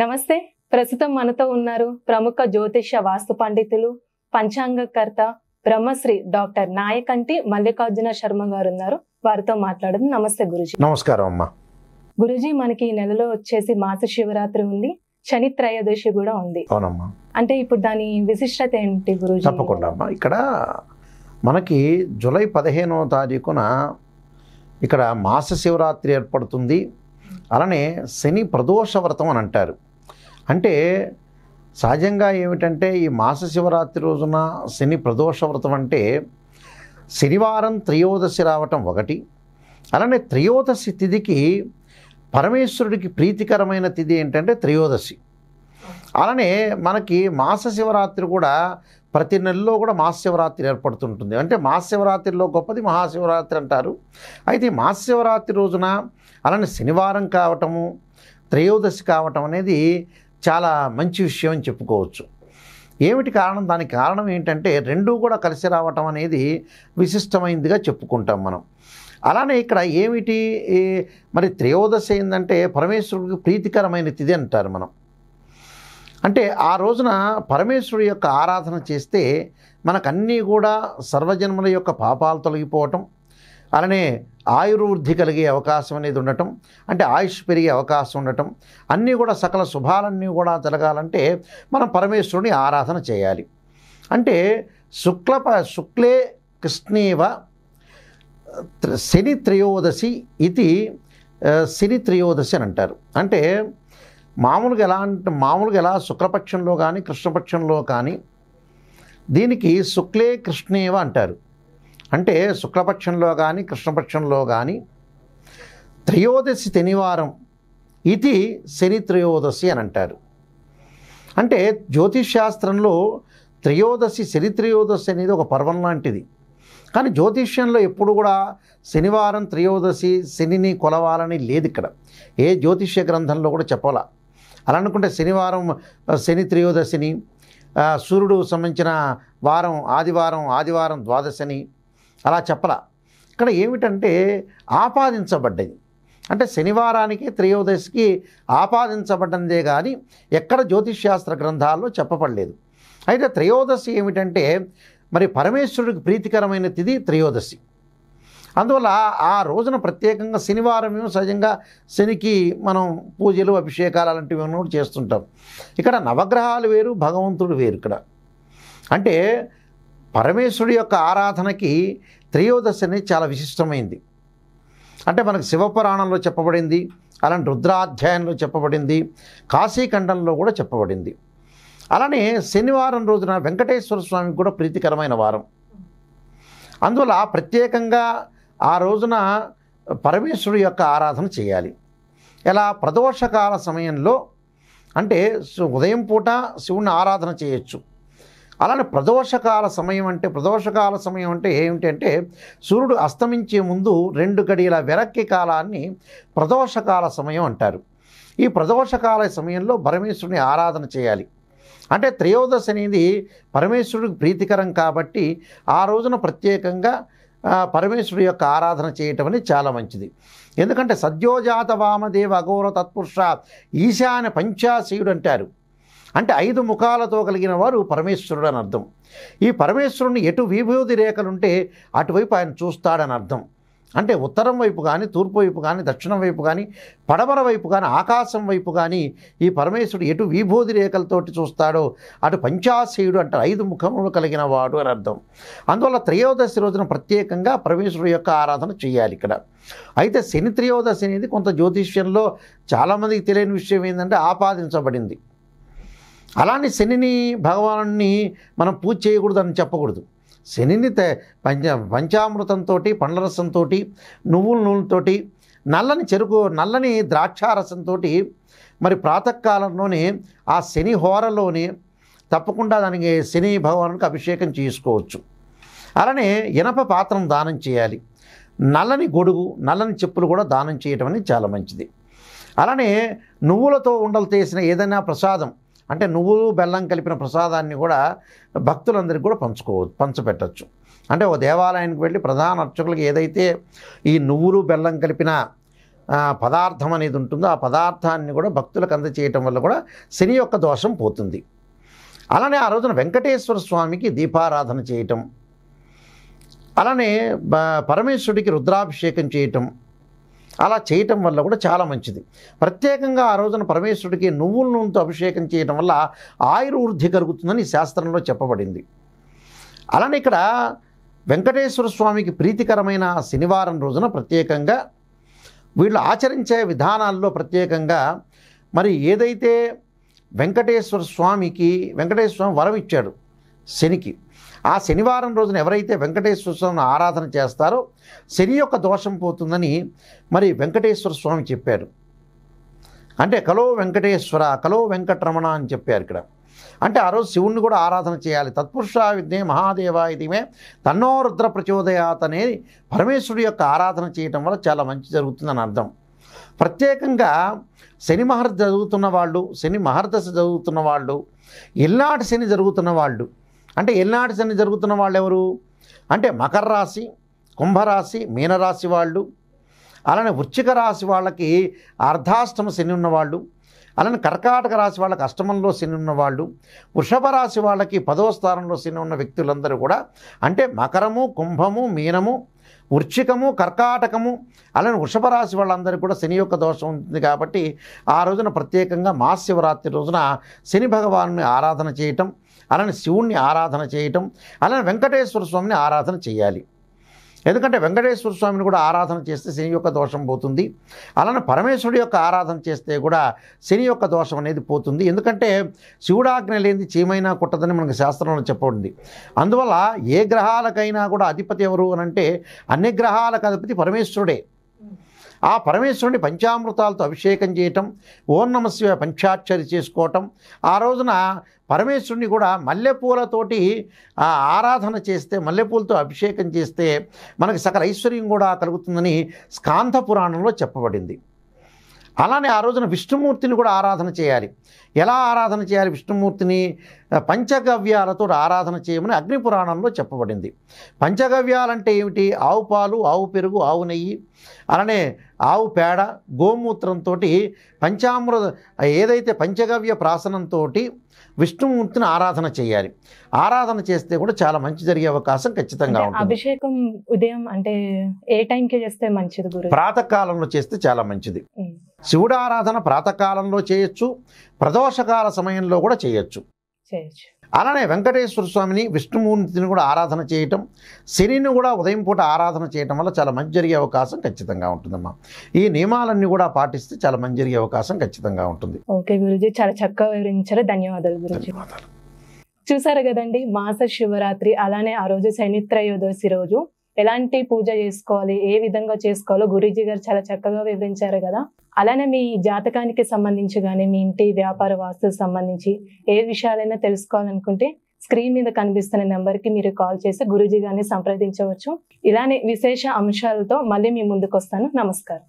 నమస్తే ప్రస్తుతం మనతో ఉన్నారు ప్రముఖ జ్యోతిష వాస్తు పండితులు పంచాంగకర్త బ్రహ్మశ్రీ డాక్టర్ నాయకంటి మల్లికార్జున శర్మ గారు ఉన్నారు వారితో మాట్లాడడం నమస్తే గురుజీ నమస్కారం అమ్మా గురుజీ మనకి ఈ నెలలో వచ్చేసి మాస శివరాత్రి ఉంది శని త్రయోదశి కూడా ఉంది అవునమ్మా అంటే ఇప్పుడు దాని విశిష్టత ఏంటి గురుజీ తప్పకుండా అమ్మా ఇక్కడ మనకి జూలై పదిహేనవ తారీఖున ఇక్కడ మాస శివరాత్రి ఏర్పడుతుంది అలానే శని ప్రదోష వ్రతం అని అంటారు అంటే సహజంగా ఏమిటంటే ఈ మాస శివరాత్రి రోజున శని ప్రదోష వ్రతం అంటే శనివారం త్రయోదశి రావటం ఒకటి అలానే త్రయోదశి తిథికి పరమేశ్వరుడికి ప్రీతికరమైన తిథి ఏంటంటే త్రయోదశి అలానే మనకి మాస శివరాత్రి కూడా ప్రతి నెలలో కూడా శివరాత్రి ఏర్పడుతుంటుంది అంటే శివరాత్రిలో గొప్పది మహాశివరాత్రి అంటారు అయితే శివరాత్రి రోజున అలానే శనివారం కావటము త్రయోదశి కావటం అనేది చాలా మంచి విషయం అని చెప్పుకోవచ్చు ఏమిటి కారణం దానికి కారణం ఏంటంటే రెండూ కూడా కలిసి రావటం అనేది విశిష్టమైందిగా చెప్పుకుంటాం మనం అలానే ఇక్కడ ఏమిటి మరి త్రయోదశి ఏంటంటే పరమేశ్వరుడికి ప్రీతికరమైన తిది అంటారు మనం అంటే ఆ రోజున పరమేశ్వరుడు యొక్క ఆరాధన చేస్తే మనకన్నీ కూడా సర్వజన్మల యొక్క పాపాలు తొలగిపోవటం అలానే ఆయుర్వృద్ధి కలిగే అవకాశం అనేది ఉండటం అంటే ఆయుష్ పెరిగే అవకాశం ఉండటం అన్నీ కూడా సకల శుభాలన్నీ కూడా జరగాలంటే మనం పరమేశ్వరుని ఆరాధన చేయాలి అంటే శుక్ల శుక్లే కృష్ణేవ శని త్రయోదశి ఇది శని త్రయోదశి అని అంటారు అంటే మామూలుగా ఎలా అంటే మామూలుగా ఎలా శుక్లపక్షంలో కానీ కృష్ణపక్షంలో కానీ దీనికి శుక్లే కృష్ణేవ అంటారు అంటే శుక్లపక్షంలో కానీ కృష్ణపక్షంలో కానీ త్రయోదశి శనివారం ఇది శని త్రయోదశి అని అంటారు అంటే శాస్త్రంలో త్రయోదశి శని త్రయోదశి అనేది ఒక పర్వం లాంటిది కానీ జ్యోతిష్యంలో ఎప్పుడు కూడా శనివారం త్రయోదశి శనిని కొలవాలని లేదు ఇక్కడ ఏ జ్యోతిష్య గ్రంథంలో కూడా చెప్పాల అలా అనుకుంటే శనివారం శని త్రయోదశిని సూర్యుడు సంబంధించిన వారం ఆదివారం ఆదివారం ద్వాదశిని అలా చెప్పలా ఇక్కడ ఏమిటంటే ఆపాదించబడ్డది అంటే శనివారానికి త్రయోదశికి ఆపాదించబడ్డందే కానీ ఎక్కడ జ్యోతిష్శాస్త్ర గ్రంథాల్లో చెప్పబడలేదు అయితే త్రయోదశి ఏమిటంటే మరి పరమేశ్వరుడికి ప్రీతికరమైన తిది త్రయోదశి అందువల్ల ఆ రోజున ప్రత్యేకంగా శనివారం సహజంగా శనికి మనం పూజలు అభిషేకాలు అలాంటివి కూడా చేస్తుంటాం ఇక్కడ నవగ్రహాలు వేరు భగవంతుడు వేరు ఇక్కడ అంటే పరమేశ్వరుడి యొక్క ఆరాధనకి త్రయోదశి అనేది చాలా విశిష్టమైంది అంటే మనకు శివపురాణంలో చెప్పబడింది అలాంటి రుద్రాధ్యాయంలో చెప్పబడింది కాశీఖండంలో కూడా చెప్పబడింది అలానే శనివారం రోజున వెంకటేశ్వర స్వామికి కూడా ప్రీతికరమైన వారం అందువల్ల ప్రత్యేకంగా ఆ రోజున పరమేశ్వరుడు యొక్క ఆరాధన చేయాలి ఎలా ప్రదోషకాల సమయంలో అంటే ఉదయం పూట శివుని ఆరాధన చేయొచ్చు అలానే ప్రదోషకాల సమయం అంటే ప్రదోషకాల సమయం అంటే ఏమిటి అంటే సూర్యుడు అస్తమించే ముందు రెండు గడియల వెరక్కి కాలాన్ని ప్రదోషకాల సమయం అంటారు ఈ ప్రదోషకాల సమయంలో పరమేశ్వరుని ఆరాధన చేయాలి అంటే త్రయోదశి అనేది పరమేశ్వరుడికి ప్రీతికరం కాబట్టి ఆ రోజున ప్రత్యేకంగా పరమేశ్వరుడు యొక్క ఆరాధన చేయటం అనేది చాలా మంచిది ఎందుకంటే సద్యోజాత వామదేవ అఘోర తత్పురుష ఈశాన్య పంచాశీయుడు అంటారు అంటే ఐదు ముఖాలతో కలిగిన వారు పరమేశ్వరుడు అని అర్థం ఈ పరమేశ్వరుని ఎటు విభూతి రేఖలుంటే అటువైపు ఆయన చూస్తాడని అర్థం అంటే ఉత్తరం వైపు కానీ తూర్పు వైపు కానీ దక్షిణం వైపు కానీ పడమర వైపు కానీ ఆకాశం వైపు కానీ ఈ పరమేశ్వరుడు ఎటు విభూతి రేఖలతోటి చూస్తాడో అటు పంచాశయుడు అంటే ఐదు ముఖములు కలిగిన వాడు అని అర్థం అందువల్ల త్రయోదశి రోజున ప్రత్యేకంగా పరమేశ్వరుడు యొక్క ఆరాధన చేయాలి ఇక్కడ అయితే శని త్రయోదశి అనేది కొంత జ్యోతిష్యంలో చాలామందికి తెలియని విషయం ఏంటంటే ఆపాదించబడింది అలానే శనిని భగవాన్ని మనం పూజ చేయకూడదు అని చెప్పకూడదు శనిని పంచ పంచామృతంతో పండ్ల రసంతో నువ్వుల నూనెతోటి నల్లని చెరుకు నల్లని ద్రాక్షారసంతో మరి ప్రాతకాలంలోనే ఆ శని హోరలోని తప్పకుండా దానికి శని భగవానుకి అభిషేకం చేసుకోవచ్చు అలానే ఇనప పాత్రను దానం చేయాలి నల్లని గొడుగు నల్లని చెప్పులు కూడా దానం చేయటం అనేది చాలా మంచిది అలానే నువ్వులతో ఉండలు చేసిన ఏదైనా ప్రసాదం అంటే నువ్వు బెల్లం కలిపిన ప్రసాదాన్ని కూడా భక్తులందరికీ కూడా పంచుకో పంచిపెట్టచ్చు అంటే ఒక దేవాలయానికి వెళ్ళి ప్రధాన అర్చకులకు ఏదైతే ఈ నువ్వులు బెల్లం కలిపిన పదార్థం అనేది ఉంటుందో ఆ పదార్థాన్ని కూడా భక్తులకు అందచేయటం వల్ల కూడా శని యొక్క దోషం పోతుంది అలానే ఆ రోజున వెంకటేశ్వర స్వామికి దీపారాధన చేయటం అలానే పరమేశ్వరుడికి రుద్రాభిషేకం చేయటం అలా చేయటం వల్ల కూడా చాలా మంచిది ప్రత్యేకంగా ఆ రోజున పరమేశ్వరుడికి నువ్వుల నూనెతో అభిషేకం చేయడం వల్ల ఆయుర్వృద్ధి కలుగుతుందని శాస్త్రంలో చెప్పబడింది అలానే ఇక్కడ వెంకటేశ్వర స్వామికి ప్రీతికరమైన శనివారం రోజున ప్రత్యేకంగా వీళ్ళు ఆచరించే విధానాల్లో ప్రత్యేకంగా మరి ఏదైతే వెంకటేశ్వర స్వామికి వెంకటేశ్వర స్వామి వరం ఇచ్చాడు శనికి ఆ శనివారం రోజున ఎవరైతే వెంకటేశ్వర స్వామిని ఆరాధన చేస్తారో శని యొక్క దోషం పోతుందని మరి వెంకటేశ్వర స్వామి చెప్పారు అంటే కలో వెంకటేశ్వర కలో వెంకటరమణ అని చెప్పారు ఇక్కడ అంటే ఆ రోజు శివుణ్ణి కూడా ఆరాధన చేయాలి తత్పురుష విద్యే మహాదేవ ఇదిమే తన్నో రుద్ర ప్రచోదయాత్ అనేది పరమేశ్వరుడు యొక్క ఆరాధన చేయటం వల్ల చాలా మంచి జరుగుతుందని అర్థం ప్రత్యేకంగా శని మహర్దశ చదువుతున్న వాళ్ళు శని మహర్దశ చదువుతున్న వాళ్ళు ఇల్లాటి శని జరుగుతున్న వాళ్ళు అంటే ఎల్నాటి శని జరుగుతున్న వాళ్ళు ఎవరు అంటే మకర రాశి కుంభరాశి మీనరాశి వాళ్ళు అలానే వృచ్చిక రాశి వాళ్ళకి అర్ధాష్టమ శని ఉన్నవాళ్ళు అలానే కర్కాటక రాశి వాళ్ళకి అష్టమంలో శని ఉన్నవాళ్ళు వృషభ రాశి వాళ్ళకి పదో స్థానంలో శని ఉన్న వ్యక్తులందరూ కూడా అంటే మకరము కుంభము మీనము వృచ్చికము కర్కాటకము అలానే వృషభ రాశి వాళ్ళందరికీ కూడా శని యొక్క దోషం ఉంది కాబట్టి ఆ రోజున ప్రత్యేకంగా మహాశివరాత్రి రోజున శని భగవాను ఆరాధన చేయటం అలానే శివుణ్ణి ఆరాధన చేయటం అలానే వెంకటేశ్వర స్వామిని ఆరాధన చేయాలి ఎందుకంటే వెంకటేశ్వర స్వామిని కూడా ఆరాధన చేస్తే శని యొక్క దోషం పోతుంది అలానే పరమేశ్వరుడి యొక్క ఆరాధన చేస్తే కూడా శని యొక్క దోషం అనేది పోతుంది ఎందుకంటే శివుడాజ్ఞ లేనిది చీమైనా కుట్టదని మనకు శాస్త్రంలో చెప్పబడింది అందువల్ల ఏ గ్రహాలకైనా కూడా అధిపతి ఎవరు అని అంటే అన్ని గ్రహాలకు అధిపతి పరమేశ్వరుడే ఆ పరమేశ్వరుని పంచామృతాలతో అభిషేకం చేయటం ఓం నమస్య పంచాక్షరి చేసుకోవటం ఆ రోజున పరమేశ్వరుని కూడా మల్లెపూలతోటి ఆరాధన చేస్తే మల్లెపూలతో అభిషేకం చేస్తే మనకి సకల ఐశ్వర్యం కూడా కలుగుతుందని స్కాంధ పురాణంలో చెప్పబడింది అలానే ఆ రోజున విష్ణుమూర్తిని కూడా ఆరాధన చేయాలి ఎలా ఆరాధన చేయాలి విష్ణుమూర్తిని పంచగవ్యాలతో ఆరాధన చేయమని అగ్నిపురాణంలో చెప్పబడింది పంచగవ్యాలంటే ఏమిటి ఆవు పాలు ఆవు పెరుగు ఆవు నెయ్యి అలానే ఆవు పేడ గోమూత్రంతో పంచామృత ఏదైతే పంచగవ్య ప్రాసనంతో విష్ణుమూర్తిని ఆరాధన చేయాలి ఆరాధన చేస్తే కూడా చాలా మంచి జరిగే అవకాశం ఖచ్చితంగా ఉంటుంది అభిషేకం ఉదయం అంటే ఏ టైంకి చేస్తే మంచిది ప్రాతకాలంలో చేస్తే చాలా మంచిది శివుడు ఆరాధన ప్రాతకాలంలో చేయొచ్చు ప్రదోషకాల సమయంలో కూడా చేయొచ్చు అలానే వెంకటేశ్వర స్వామిని విష్ణుమూర్తిని కూడా ఆరాధన చేయటం శనిని కూడా ఉదయం పూట ఆరాధన చేయటం వల్ల చాలా మంచి జరిగే అవకాశం ఖచ్చితంగా ఉంటుందమ్మా ఈ నియమాలన్నీ కూడా పాటిస్తే చాలా మంచి జరిగే అవకాశం ఖచ్చితంగా ఉంటుంది ఓకే గురుజీ చాలా చక్కగా వివరించారు ధన్యవాదాలు గురుజీ చూసారు కదండి మాస శివరాత్రి అలానే ఆ రోజు శనిత్రయోదశి రోజు ఎలాంటి పూజ చేసుకోవాలి ఏ విధంగా చేసుకోవాలో గురుజీ గారు చాలా చక్కగా వివరించారు కదా అలానే మీ జాతకానికి సంబంధించి కానీ మీ ఇంటి వ్యాపార వాస్తుకు సంబంధించి ఏ విషయాలైనా తెలుసుకోవాలనుకుంటే స్క్రీన్ మీద కనిపిస్తున్న నెంబర్కి మీరు కాల్ చేసి గురుజీ గారిని సంప్రదించవచ్చు ఇలానే విశేష అంశాలతో మళ్ళీ మీ ముందుకు వస్తాను నమస్కారం